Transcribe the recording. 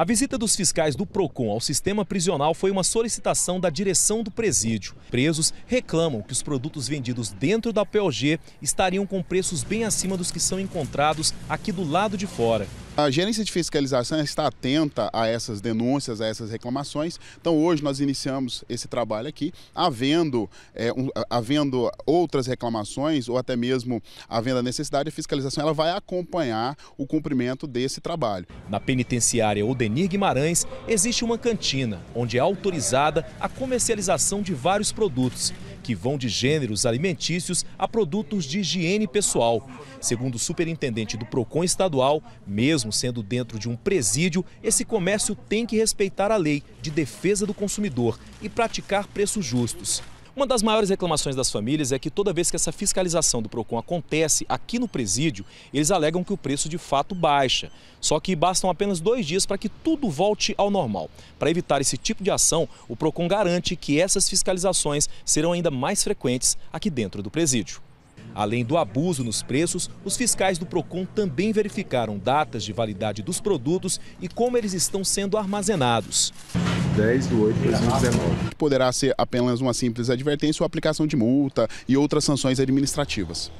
A visita dos fiscais do PROCON ao sistema prisional foi uma solicitação da direção do presídio. Presos reclamam que os produtos vendidos dentro da PLG estariam com preços bem acima dos que são encontrados aqui do lado de fora. A gerência de fiscalização está atenta a essas denúncias, a essas reclamações. Então, hoje nós iniciamos esse trabalho aqui, havendo, é, um, havendo outras reclamações ou até mesmo havendo a necessidade, a fiscalização ela vai acompanhar o cumprimento desse trabalho. Na penitenciária Odenir Guimarães, existe uma cantina onde é autorizada a comercialização de vários produtos que vão de gêneros alimentícios a produtos de higiene pessoal. Segundo o superintendente do PROCON estadual, mesmo mesmo sendo dentro de um presídio, esse comércio tem que respeitar a lei de defesa do consumidor e praticar preços justos. Uma das maiores reclamações das famílias é que toda vez que essa fiscalização do PROCON acontece aqui no presídio, eles alegam que o preço de fato baixa. Só que bastam apenas dois dias para que tudo volte ao normal. Para evitar esse tipo de ação, o PROCON garante que essas fiscalizações serão ainda mais frequentes aqui dentro do presídio. Além do abuso nos preços, os fiscais do Procon também verificaram datas de validade dos produtos e como eles estão sendo armazenados. 10 de 8 de 2019. Poderá ser apenas uma simples advertência ou aplicação de multa e outras sanções administrativas.